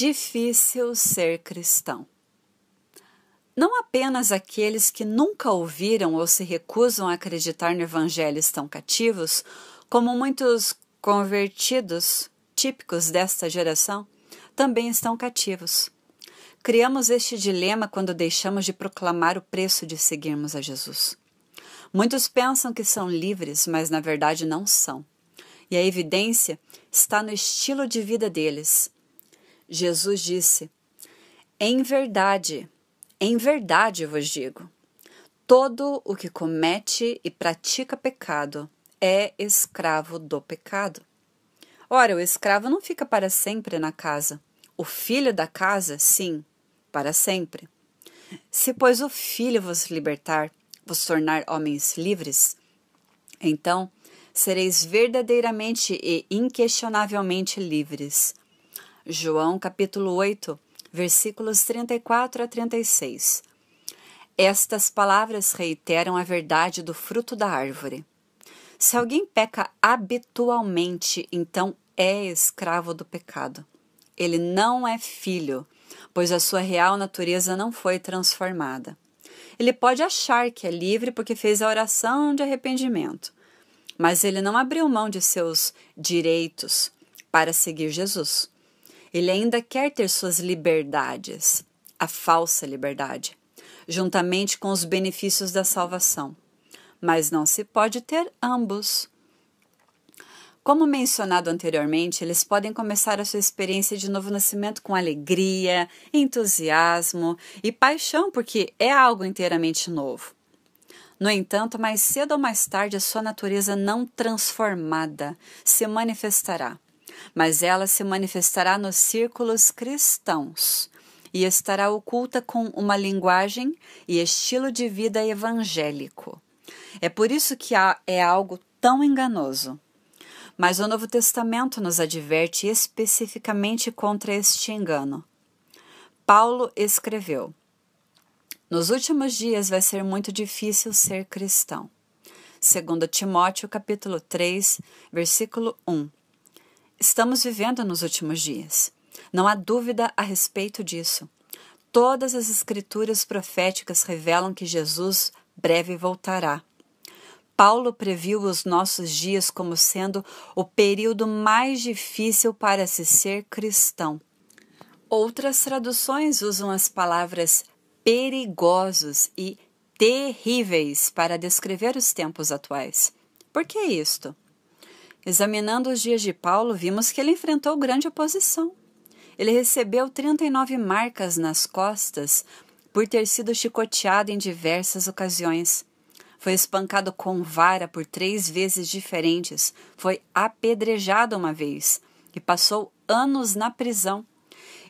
difícil ser cristão. Não apenas aqueles que nunca ouviram ou se recusam a acreditar no Evangelho estão cativos, como muitos convertidos típicos desta geração também estão cativos. Criamos este dilema quando deixamos de proclamar o preço de seguirmos a Jesus. Muitos pensam que são livres, mas na verdade não são. E a evidência está no estilo de vida deles Jesus disse: Em verdade, em verdade vos digo: todo o que comete e pratica pecado é escravo do pecado. Ora, o escravo não fica para sempre na casa. O filho da casa, sim, para sempre. Se, pois, o filho vos libertar, vos tornar homens livres, então sereis verdadeiramente e inquestionavelmente livres João capítulo 8, versículos 34 a 36. Estas palavras reiteram a verdade do fruto da árvore. Se alguém peca habitualmente, então é escravo do pecado. Ele não é filho, pois a sua real natureza não foi transformada. Ele pode achar que é livre porque fez a oração de arrependimento, mas ele não abriu mão de seus direitos para seguir Jesus. Ele ainda quer ter suas liberdades, a falsa liberdade, juntamente com os benefícios da salvação. Mas não se pode ter ambos. Como mencionado anteriormente, eles podem começar a sua experiência de novo nascimento com alegria, entusiasmo e paixão, porque é algo inteiramente novo. No entanto, mais cedo ou mais tarde, a sua natureza não transformada se manifestará, mas ela se manifestará nos círculos cristãos e estará oculta com uma linguagem e estilo de vida evangélico. É por isso que é algo tão enganoso. Mas o Novo Testamento nos adverte especificamente contra este engano. Paulo escreveu: Nos últimos dias vai ser muito difícil ser cristão. Segundo Timóteo capítulo 3, versículo 1 estamos vivendo nos últimos dias. Não há dúvida a respeito disso. Todas as escrituras proféticas revelam que Jesus breve voltará. Paulo previu os nossos dias como sendo o período mais difícil para se ser cristão. Outras traduções usam as palavras perigosos e terríveis para descrever os tempos atuais. Por que isto? Examinando os dias de Paulo, vimos que ele enfrentou grande oposição. Ele recebeu 39 marcas nas costas por ter sido chicoteado em diversas ocasiões. Foi espancado com vara por três vezes diferentes, foi apedrejado uma vez e passou anos na prisão.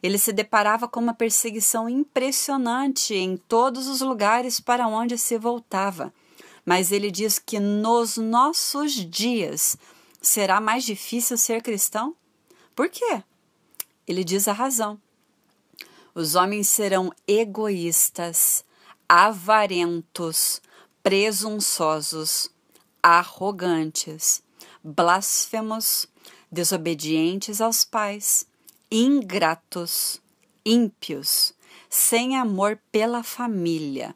Ele se deparava com uma perseguição impressionante em todos os lugares para onde se voltava. Mas ele diz que nos nossos dias Será mais difícil ser cristão? Por quê? Ele diz a razão. Os homens serão egoístas, avarentos, presunçosos, arrogantes, blasfemos, desobedientes aos pais, ingratos, ímpios, sem amor pela família,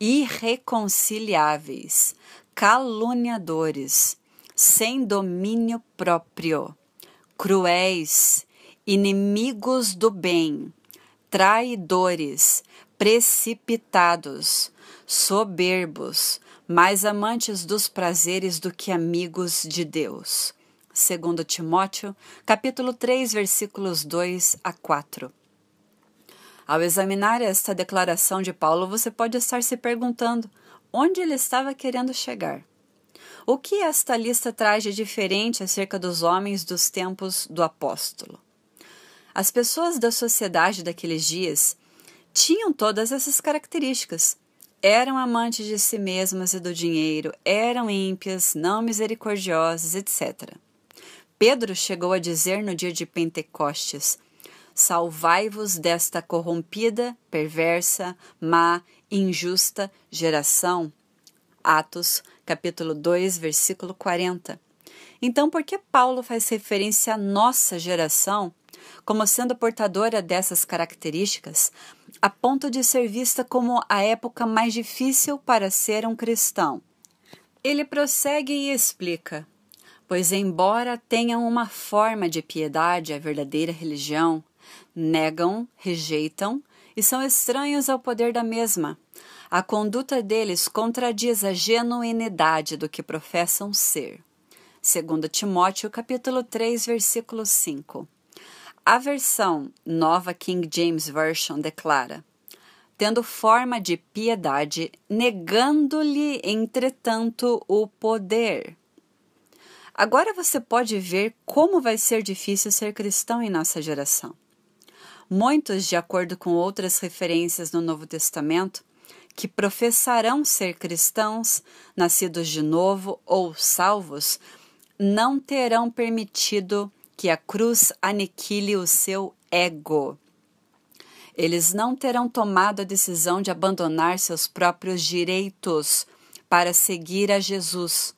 irreconciliáveis, caluniadores, sem domínio próprio, cruéis, inimigos do bem, traidores, precipitados, soberbos, mais amantes dos prazeres do que amigos de Deus. Segundo Timóteo, capítulo 3, versículos 2 a 4. Ao examinar esta declaração de Paulo, você pode estar se perguntando onde ele estava querendo chegar. O que esta lista traz de diferente acerca dos homens dos tempos do apóstolo? As pessoas da sociedade daqueles dias tinham todas essas características. Eram amantes de si mesmas e do dinheiro, eram ímpias, não misericordiosas, etc. Pedro chegou a dizer no dia de Pentecostes: Salvai-vos desta corrompida, perversa, má, injusta geração Atos, capítulo 2, versículo 40. Então, por que Paulo faz referência à nossa geração como sendo portadora dessas características, a ponto de ser vista como a época mais difícil para ser um cristão? Ele prossegue e explica: Pois, embora tenham uma forma de piedade, a verdadeira religião, negam, rejeitam e são estranhos ao poder da mesma a conduta deles contradiz a genuinidade do que professam ser. Segundo Timóteo, capítulo 3, versículo 5. A versão Nova King James Version declara: tendo forma de piedade, negando-lhe, entretanto, o poder. Agora você pode ver como vai ser difícil ser cristão em nossa geração. Muitos, de acordo com outras referências no Novo Testamento, que professarão ser cristãos, nascidos de novo ou salvos, não terão permitido que a cruz aniquile o seu ego. Eles não terão tomado a decisão de abandonar seus próprios direitos para seguir a Jesus.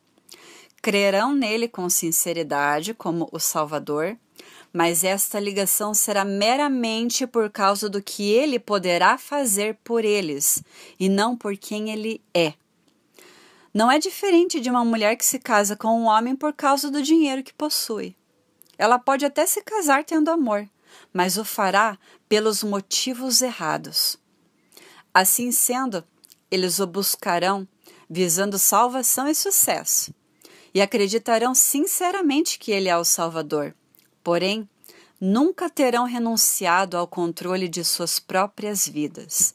Crerão nele com sinceridade como o Salvador mas esta ligação será meramente por causa do que ele poderá fazer por eles e não por quem ele é. Não é diferente de uma mulher que se casa com um homem por causa do dinheiro que possui. Ela pode até se casar tendo amor, mas o fará pelos motivos errados. Assim sendo, eles o buscarão visando salvação e sucesso, e acreditarão sinceramente que ele é o Salvador Porém, nunca terão renunciado ao controle de suas próprias vidas.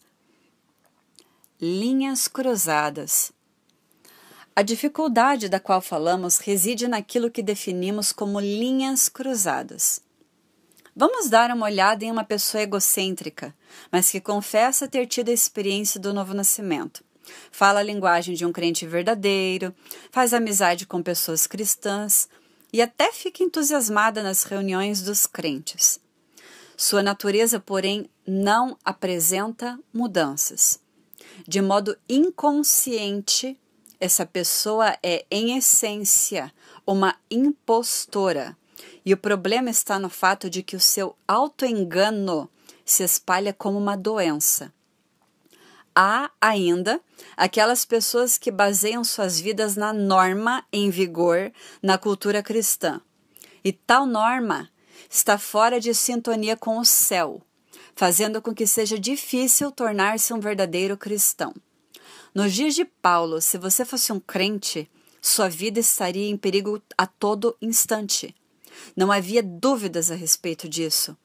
Linhas cruzadas. A dificuldade da qual falamos reside naquilo que definimos como linhas cruzadas. Vamos dar uma olhada em uma pessoa egocêntrica, mas que confessa ter tido a experiência do novo nascimento. Fala a linguagem de um crente verdadeiro, faz amizade com pessoas cristãs, e até fica entusiasmada nas reuniões dos crentes. Sua natureza, porém, não apresenta mudanças. De modo inconsciente, essa pessoa é, em essência, uma impostora. E o problema está no fato de que o seu autoengano se espalha como uma doença, há ainda aquelas pessoas que baseiam suas vidas na norma em vigor na cultura cristã. E tal norma está fora de sintonia com o céu, fazendo com que seja difícil tornar-se um verdadeiro cristão. Nos dias de Paulo, se você fosse um crente, sua vida estaria em perigo a todo instante. Não havia dúvidas a respeito disso.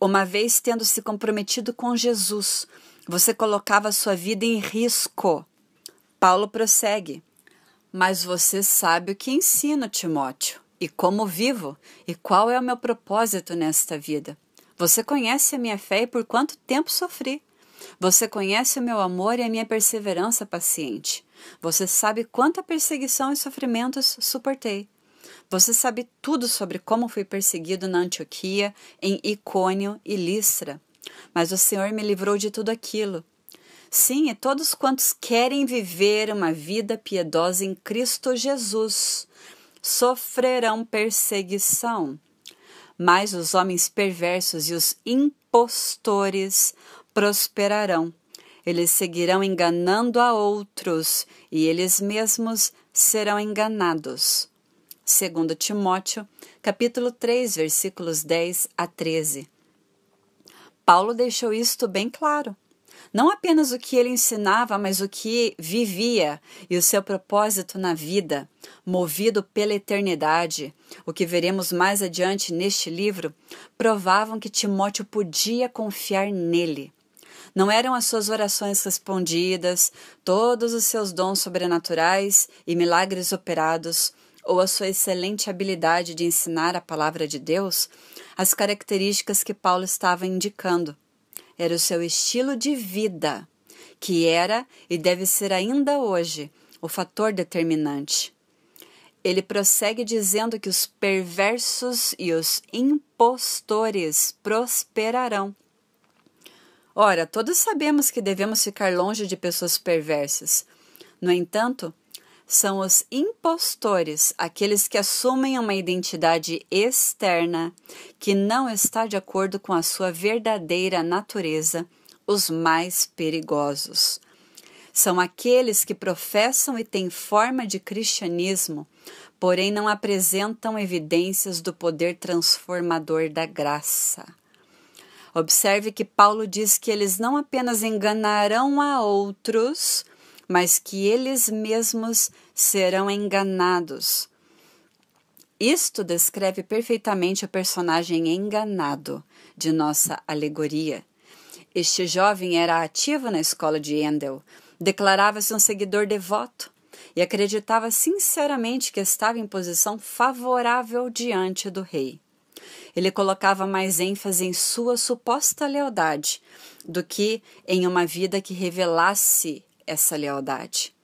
Uma vez tendo se comprometido com Jesus, você colocava sua vida em risco. Paulo prossegue: Mas você sabe o que ensino, Timóteo, e como vivo, e qual é o meu propósito nesta vida. Você conhece a minha fé e por quanto tempo sofri. Você conhece o meu amor e a minha perseverança paciente. Você sabe quanta perseguição e sofrimentos suportei. Você sabe tudo sobre como fui perseguido na Antioquia, em Icônio e Listra. Mas o Senhor me livrou de tudo aquilo. Sim, e todos quantos querem viver uma vida piedosa em Cristo Jesus sofrerão perseguição. Mas os homens perversos e os impostores prosperarão. Eles seguirão enganando a outros e eles mesmos serão enganados. Segundo Timóteo, capítulo 3, versículos 10 a 13. Paulo deixou isto bem claro. Não apenas o que ele ensinava, mas o que vivia e o seu propósito na vida, movido pela eternidade, o que veremos mais adiante neste livro, provavam que Timóteo podia confiar nele. Não eram as suas orações respondidas, todos os seus dons sobrenaturais e milagres operados, ou a sua excelente habilidade de ensinar a palavra de Deus as características que Paulo estava indicando. Era o seu estilo de vida, que era e deve ser ainda hoje o fator determinante. Ele prossegue dizendo que os perversos e os impostores prosperarão. Ora, todos sabemos que devemos ficar longe de pessoas perversas. No entanto, são os impostores, aqueles que assumem uma identidade externa que não está de acordo com a sua verdadeira natureza, os mais perigosos. São aqueles que professam e têm forma de cristianismo, porém não apresentam evidências do poder transformador da graça. Observe que Paulo diz que eles não apenas enganarão a outros, mas que eles mesmos serão enganados. Isto descreve perfeitamente o personagem enganado de nossa alegoria. Este jovem era ativo na escola de Endel, declarava-se um seguidor devoto e acreditava sinceramente que estava em posição favorável diante do rei. Ele colocava mais ênfase em sua suposta lealdade do que em uma vida que revelasse essa lealdade.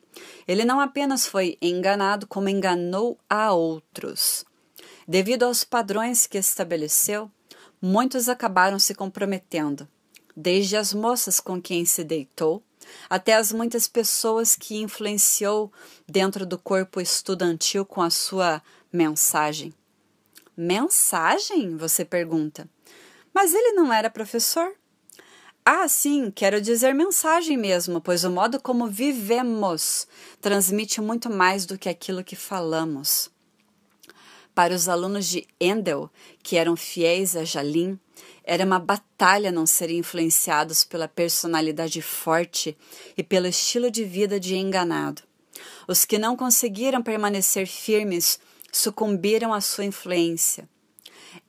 Ele não apenas foi enganado, como enganou a outros. Devido aos padrões que estabeleceu, muitos acabaram se comprometendo, desde as moças com quem se deitou até as muitas pessoas que influenciou dentro do corpo estudantil com a sua mensagem. Mensagem? Você pergunta. Mas ele não era professor? Ah, sim, quero dizer mensagem mesmo, pois o modo como vivemos transmite muito mais do que aquilo que falamos. Para os alunos de Endel, que eram fiéis a Jalim, era uma batalha não serem influenciados pela personalidade forte e pelo estilo de vida de enganado. Os que não conseguiram permanecer firmes sucumbiram à sua influência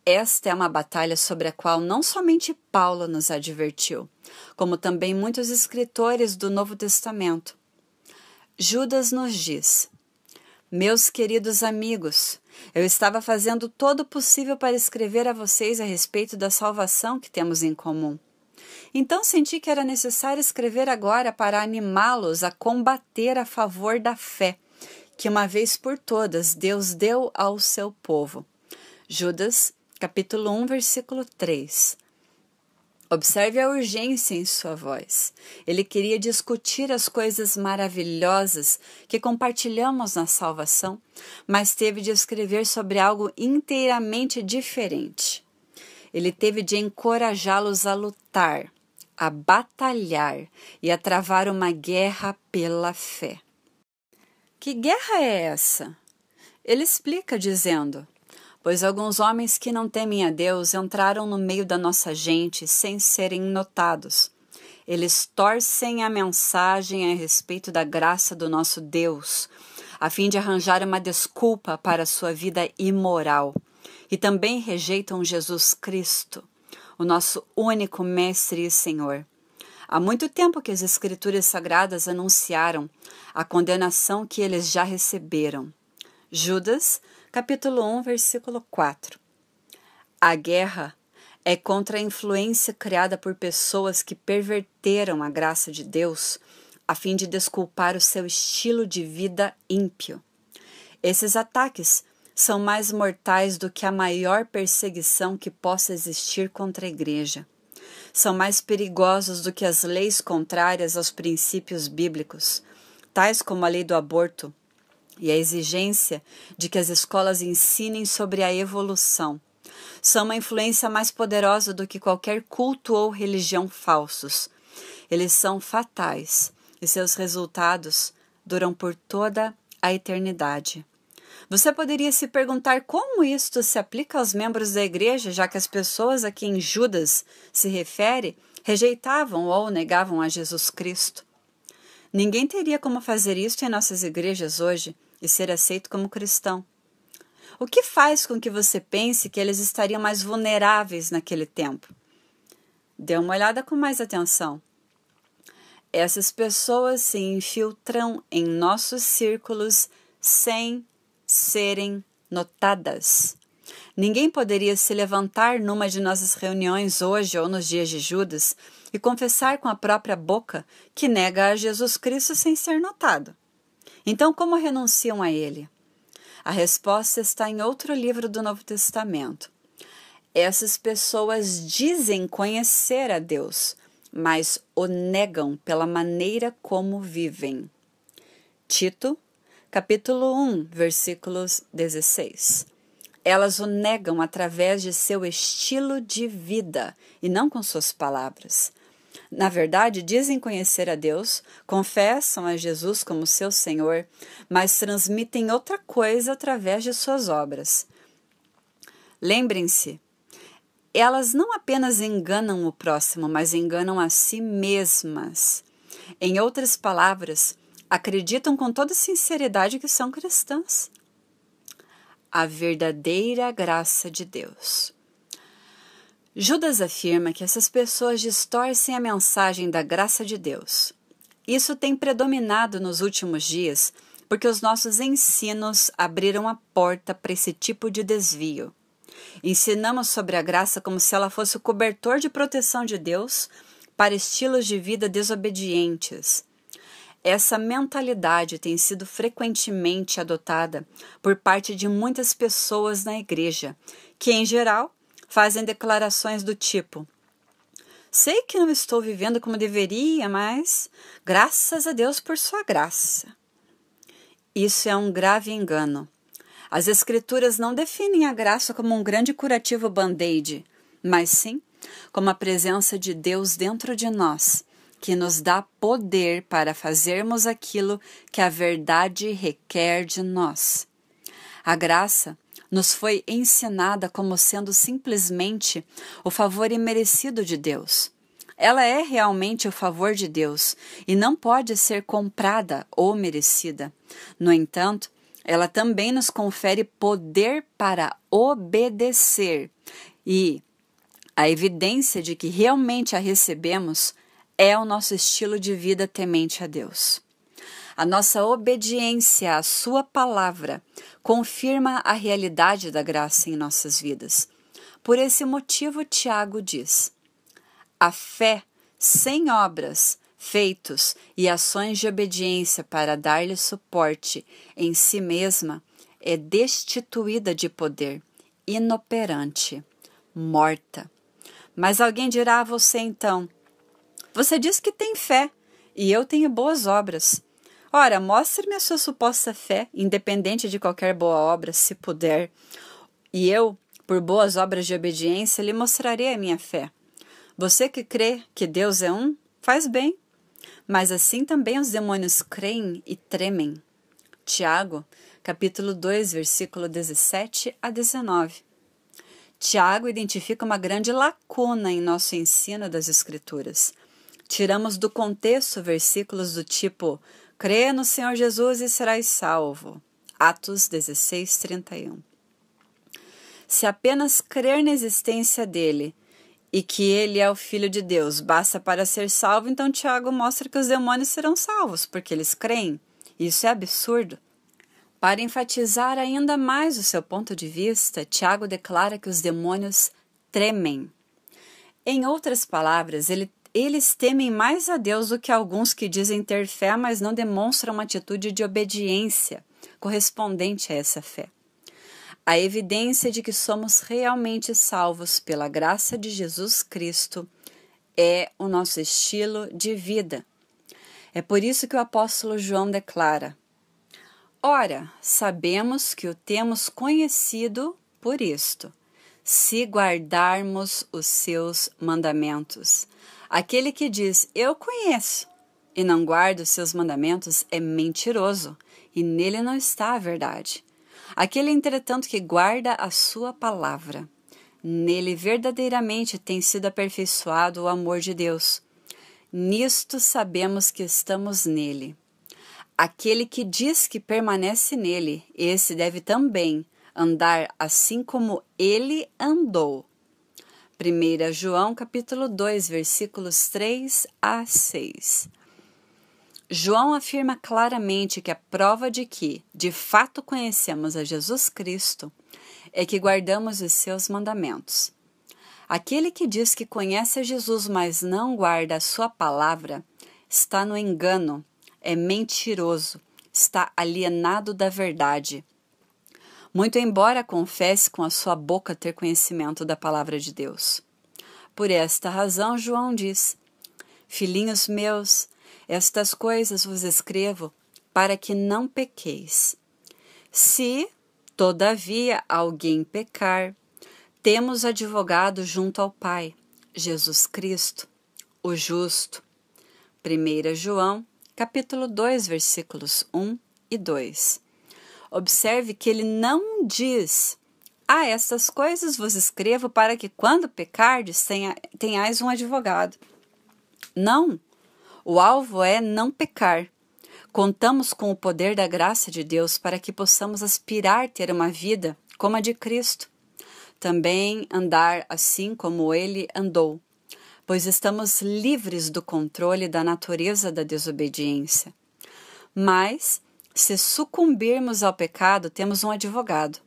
esta é uma batalha sobre a qual não somente Paulo nos advertiu, como também muitos escritores do Novo Testamento. Judas nos diz: Meus queridos amigos, eu estava fazendo todo o possível para escrever a vocês a respeito da salvação que temos em comum. Então senti que era necessário escrever agora para animá-los a combater a favor da fé que uma vez por todas Deus deu ao seu povo. Judas, capítulo 1, versículo 3. Observe a urgência em sua voz. Ele queria discutir as coisas maravilhosas que compartilhamos na salvação, mas teve de escrever sobre algo inteiramente diferente. Ele teve de encorajá-los a lutar, a batalhar e a travar uma guerra pela fé. Que guerra é essa? Ele explica dizendo: pois alguns homens que não temem a Deus entraram no meio da nossa gente sem serem notados. Eles torcem a mensagem a respeito da graça do nosso Deus, a fim de arranjar uma desculpa para sua vida imoral. E também rejeitam Jesus Cristo, o nosso único Mestre e Senhor. Há muito tempo que as Escrituras Sagradas anunciaram a condenação que eles já receberam. Judas capítulo 1, versículo 4. A guerra é contra a influência criada por pessoas que perverteram a graça de Deus a fim de desculpar o seu estilo de vida ímpio. Esses ataques são mais mortais do que a maior perseguição que possa existir contra a igreja. São mais perigosos do que as leis contrárias aos princípios bíblicos, tais como a lei do aborto, e a exigência de que as escolas ensinem sobre a evolução são uma influência mais poderosa do que qualquer culto ou religião falsos. Eles são fatais e seus resultados duram por toda a eternidade. Você poderia se perguntar como isto se aplica aos membros da igreja, já que as pessoas a quem Judas se refere rejeitavam ou negavam a Jesus Cristo. Ninguém teria como fazer isto em nossas igrejas hoje e ser aceito como cristão. O que faz com que você pense que eles estariam mais vulneráveis naquele tempo? Dê uma olhada com mais atenção. Essas pessoas se infiltram em nossos círculos sem serem notadas. Ninguém poderia se levantar numa de nossas reuniões hoje ou nos dias de Judas e confessar com a própria boca que nega a Jesus Cristo sem ser notado. Então, como renunciam a ele? A resposta está em outro livro do Novo Testamento. Essas pessoas dizem conhecer a Deus, mas o negam pela maneira como vivem. Tito, capítulo 1, versículos 16. Elas o negam através de seu estilo de vida e não com suas palavras. Na verdade, dizem conhecer a Deus, confessam a Jesus como seu Senhor, mas transmitem outra coisa através de suas obras. Lembrem-se, elas não apenas enganam o próximo, mas enganam a si mesmas. Em outras palavras, acreditam com toda sinceridade que são cristãs. A verdadeira graça de Deus. Judas afirma que essas pessoas distorcem a mensagem da graça de Deus. Isso tem predominado nos últimos dias porque os nossos ensinos abriram a porta para esse tipo de desvio. Ensinamos sobre a graça como se ela fosse o cobertor de proteção de Deus para estilos de vida desobedientes. Essa mentalidade tem sido frequentemente adotada por parte de muitas pessoas na igreja, que em geral fazem declarações do tipo: Sei que não estou vivendo como deveria, mas graças a Deus por sua graça. Isso é um grave engano. As Escrituras não definem a graça como um grande curativo band-aid, mas sim como a presença de Deus dentro de nós, que nos dá poder para fazermos aquilo que a verdade requer de nós. A graça nos foi ensinada como sendo simplesmente o favor imerecido de Deus. Ela é realmente o favor de Deus e não pode ser comprada ou merecida. No entanto, ela também nos confere poder para obedecer e a evidência de que realmente a recebemos é o nosso estilo de vida temente a Deus. A nossa obediência à Sua palavra confirma a realidade da graça em nossas vidas. Por esse motivo, Tiago diz: A fé sem obras, feitos e ações de obediência para dar-lhe suporte em si mesma é destituída de poder, inoperante, morta. Mas alguém dirá a você então: Você diz que tem fé e eu tenho boas obras. Ora, mostre-me a sua suposta fé, independente de qualquer boa obra, se puder, e eu, por boas obras de obediência, lhe mostrarei a minha fé. Você que crê que Deus é um, faz bem. Mas assim também os demônios creem e tremem. Tiago, capítulo 2, versículo 17 a 19. Tiago identifica uma grande lacuna em nosso ensino das Escrituras. Tiramos do contexto versículos do tipo: Crê no Senhor Jesus e serás salvo. Atos 16, 31. Se apenas crer na existência dele e que ele é o Filho de Deus basta para ser salvo, então Tiago mostra que os demônios serão salvos, porque eles creem. Isso é absurdo. Para enfatizar ainda mais o seu ponto de vista, Tiago declara que os demônios tremem. Em outras palavras, ele eles temem mais a Deus do que alguns que dizem ter fé, mas não demonstram uma atitude de obediência correspondente a essa fé. A evidência de que somos realmente salvos pela graça de Jesus Cristo é o nosso estilo de vida. É por isso que o apóstolo João declara: Ora, sabemos que o temos conhecido por isto, se guardarmos os seus mandamentos. Aquele que diz, Eu conheço, e não guarda os seus mandamentos é mentiroso, e nele não está a verdade. Aquele, entretanto, que guarda a sua palavra, nele verdadeiramente tem sido aperfeiçoado o amor de Deus. Nisto sabemos que estamos nele. Aquele que diz que permanece nele, esse deve também andar assim como ele andou. 1 João capítulo 2, versículos 3 a 6. João afirma claramente que a prova de que, de fato, conhecemos a Jesus Cristo é que guardamos os seus mandamentos. Aquele que diz que conhece a Jesus, mas não guarda a sua palavra, está no engano, é mentiroso, está alienado da verdade muito embora confesse com a sua boca ter conhecimento da palavra de Deus. Por esta razão, João diz: Filhinhos meus, estas coisas vos escrevo para que não pequeis. Se, todavia, alguém pecar, temos advogado junto ao Pai, Jesus Cristo, o justo. 1 João, capítulo 2, versículos 1 e 2. Observe que ele não diz: A ah, estas coisas vos escrevo para que, quando pecardes, tenha, tenhais um advogado. Não! O alvo é não pecar. Contamos com o poder da graça de Deus para que possamos aspirar ter uma vida como a de Cristo. Também andar assim como ele andou, pois estamos livres do controle da natureza da desobediência. Mas se sucumbirmos ao pecado, temos um advogado.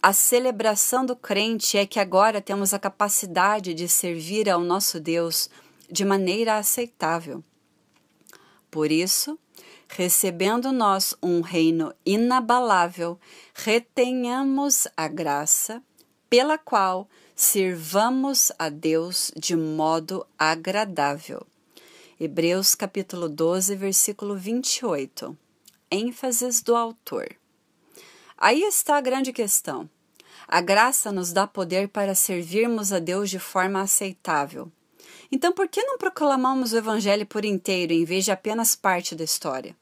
A celebração do crente é que agora temos a capacidade de servir ao nosso Deus de maneira aceitável. Por isso, recebendo nós um reino inabalável, retenhamos a graça pela qual sirvamos a Deus de modo agradável. Hebreus capítulo 12, versículo 28 ênfases do autor. Aí está a grande questão. A graça nos dá poder para servirmos a Deus de forma aceitável. Então, por que não proclamamos o Evangelho por inteiro em vez de apenas parte da história?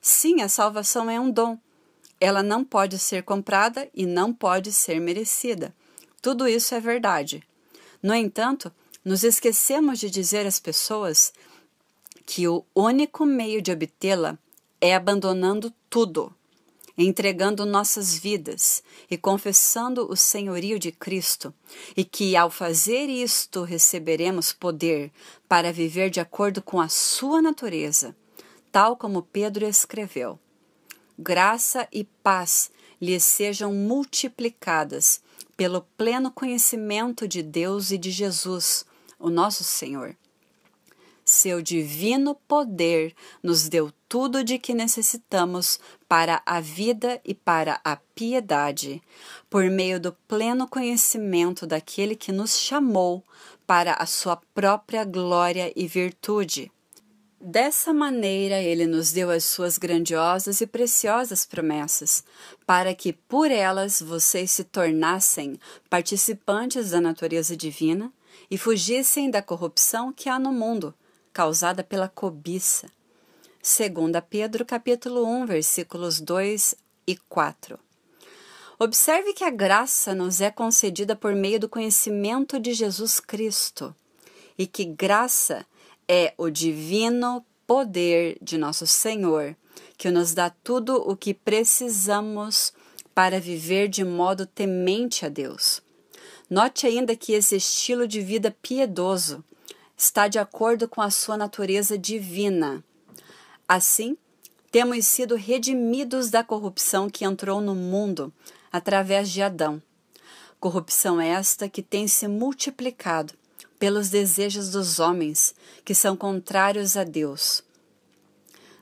Sim, a salvação é um dom. Ela não pode ser comprada e não pode ser merecida. Tudo isso é verdade. No entanto, nos esquecemos de dizer às pessoas que o único meio de obtê-la é abandonando tudo, entregando nossas vidas e confessando o senhorio de Cristo, e que ao fazer isto receberemos poder para viver de acordo com a sua natureza, tal como Pedro escreveu. Graça e paz lhes sejam multiplicadas pelo pleno conhecimento de Deus e de Jesus, o nosso Senhor seu divino poder nos deu tudo de que necessitamos para a vida e para a piedade, por meio do pleno conhecimento daquele que nos chamou para a sua própria glória e virtude. Dessa maneira, ele nos deu as suas grandiosas e preciosas promessas, para que por elas vocês se tornassem participantes da natureza divina e fugissem da corrupção que há no mundo causada pela cobiça. Segunda Pedro, capítulo 1, versículos 2 e 4. Observe que a graça nos é concedida por meio do conhecimento de Jesus Cristo e que graça é o divino poder de nosso Senhor, que nos dá tudo o que precisamos para viver de modo temente a Deus. Note ainda que esse estilo de vida piedoso está de acordo com a sua natureza divina. Assim, temos sido redimidos da corrupção que entrou no mundo através de Adão. Corrupção esta que tem se multiplicado pelos desejos dos homens, que são contrários a Deus.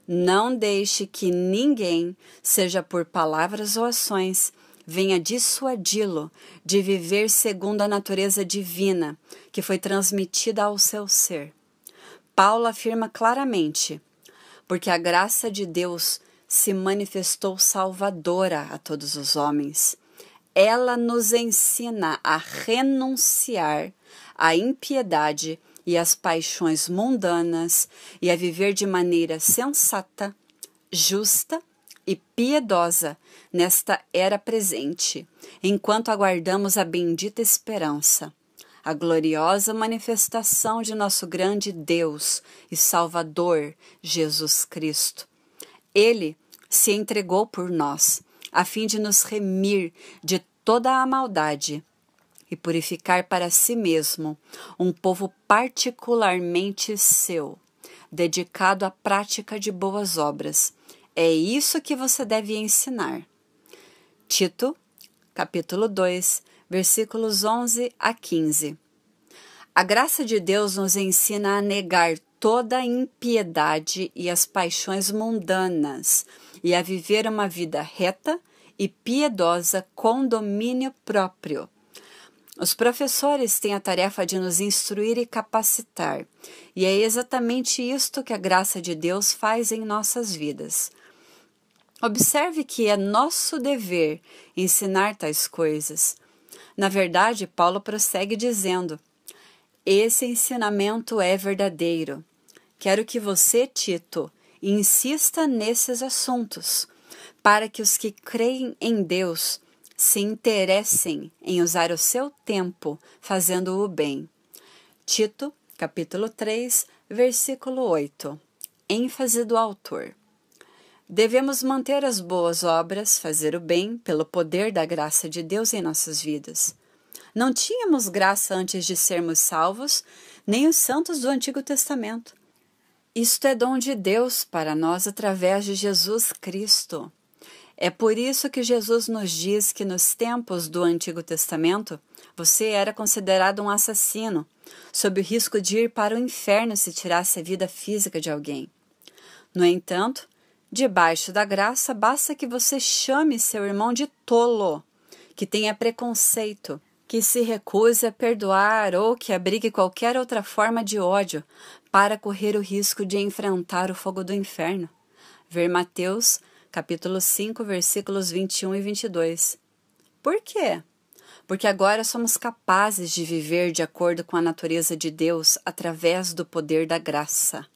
Não deixe que ninguém, seja por palavras ou ações, venha dissuadi-lo de viver segundo a natureza divina que foi transmitida ao seu ser. Paulo afirma claramente: porque a graça de Deus se manifestou salvadora a todos os homens. Ela nos ensina a renunciar à impiedade e às paixões mundanas e a viver de maneira sensata, justa e piedosa nesta era presente, enquanto aguardamos a bendita esperança, a gloriosa manifestação de nosso grande Deus e Salvador, Jesus Cristo. Ele se entregou por nós, a fim de nos remir de toda a maldade e purificar para si mesmo um povo particularmente seu, dedicado à prática de boas obras é isso que você deve ensinar. Tito, capítulo 2, versículos 11 a 15. A graça de Deus nos ensina a negar toda a impiedade e as paixões mundanas e a viver uma vida reta e piedosa com domínio próprio. Os professores têm a tarefa de nos instruir e capacitar, e é exatamente isto que a graça de Deus faz em nossas vidas. Observe que é nosso dever ensinar tais coisas. Na verdade, Paulo prossegue dizendo: Esse ensinamento é verdadeiro. Quero que você, Tito, insista nesses assuntos, para que os que creem em Deus se interessem em usar o seu tempo fazendo o bem. Tito, capítulo 3, versículo 8. ênfase do autor. Devemos manter as boas obras, fazer o bem, pelo poder da graça de Deus em nossas vidas. Não tínhamos graça antes de sermos salvos, nem os santos do Antigo Testamento. Isto é dom de Deus para nós através de Jesus Cristo. É por isso que Jesus nos diz que nos tempos do Antigo Testamento você era considerado um assassino, sob o risco de ir para o inferno se tirasse a vida física de alguém. No entanto, Debaixo da graça, basta que você chame seu irmão de tolo, que tenha preconceito, que se recuse a perdoar ou que abrigue qualquer outra forma de ódio para correr o risco de enfrentar o fogo do inferno. Ver Mateus, capítulo 5, versículos 21 e 22. Por quê? Porque agora somos capazes de viver de acordo com a natureza de Deus através do poder da graça.